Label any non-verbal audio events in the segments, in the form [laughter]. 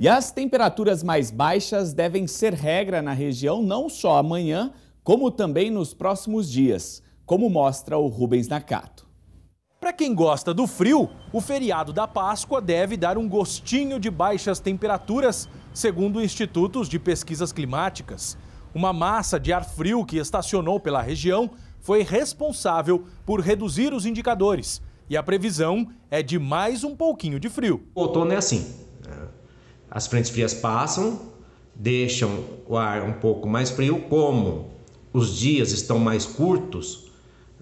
E as temperaturas mais baixas devem ser regra na região não só amanhã, como também nos próximos dias, como mostra o Rubens Nakato. Para quem gosta do frio, o feriado da Páscoa deve dar um gostinho de baixas temperaturas, segundo institutos de pesquisas climáticas. Uma massa de ar frio que estacionou pela região foi responsável por reduzir os indicadores. E a previsão é de mais um pouquinho de frio. O outono é assim: as frentes frias passam, deixam o ar um pouco mais frio, como os dias estão mais curtos,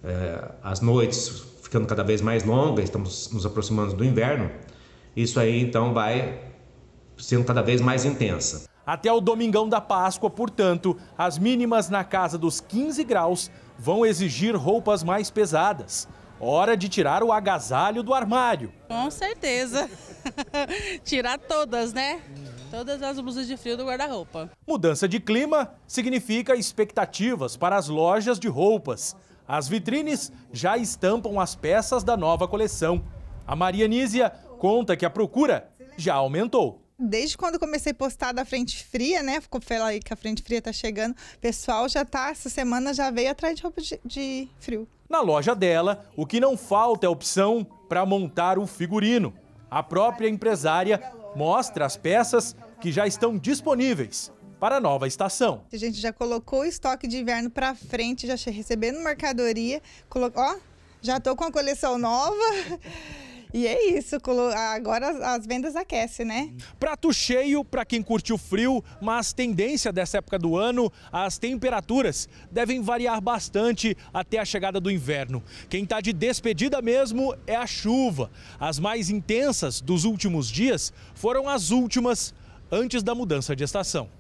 é, as noites ficando cada vez mais longas, estamos nos aproximando do inverno. Isso aí então vai sendo cada vez mais intensa. Até o domingão da Páscoa, portanto, as mínimas na casa dos 15 graus vão exigir roupas mais pesadas. Hora de tirar o agasalho do armário. Com certeza. [laughs] tirar todas, né? Todas as blusas de frio do guarda-roupa. Mudança de clima significa expectativas para as lojas de roupas. As vitrines já estampam as peças da nova coleção. A Maria Nízia conta que a procura já aumentou desde quando comecei a postar da frente fria, né? Ficou pela aí que a frente fria tá chegando. pessoal já tá, essa semana já veio atrás de roupa de, de frio. Na loja dela, o que não falta é opção para montar o figurino. A própria empresária mostra as peças que já estão disponíveis para a nova estação. A gente já colocou o estoque de inverno para frente, já recebendo mercadoria. Colo... Ó, já tô com a coleção nova. [laughs] E é isso, agora as vendas aquecem, né? Prato cheio para quem curte o frio, mas tendência dessa época do ano, as temperaturas devem variar bastante até a chegada do inverno. Quem está de despedida mesmo é a chuva. As mais intensas dos últimos dias foram as últimas antes da mudança de estação.